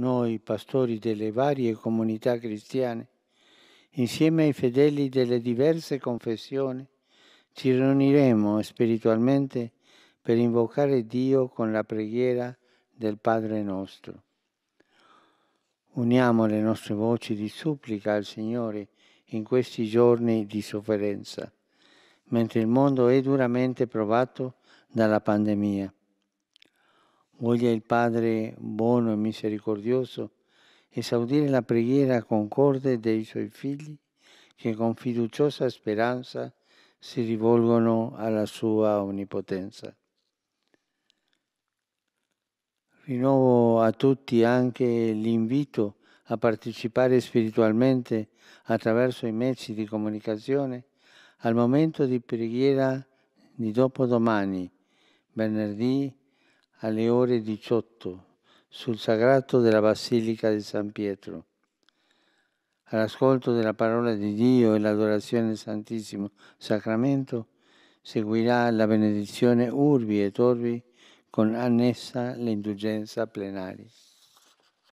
noi pastori delle varie comunità cristiane, insieme ai fedeli delle diverse confessioni, ci riuniremo spiritualmente per invocare Dio con la preghiera del Padre nostro. Uniamo le nostre voci di supplica al Signore in questi giorni di sofferenza, mentre il mondo è duramente provato dalla pandemia. Voglia il Padre buono e misericordioso esaudire la preghiera concorde dei suoi figli che con fiduciosa speranza si rivolgono alla sua onnipotenza. Rinnovo a tutti anche l'invito a partecipare spiritualmente attraverso i mezzi di comunicazione al momento di preghiera di dopodomani, venerdì alle ore 18 sul sagrato della Basilica di San Pietro. All'ascolto della parola di Dio e l'adorazione del Santissimo Sacramento seguirà la benedizione urbi e orbi con annessa l'indulgenza plenaris.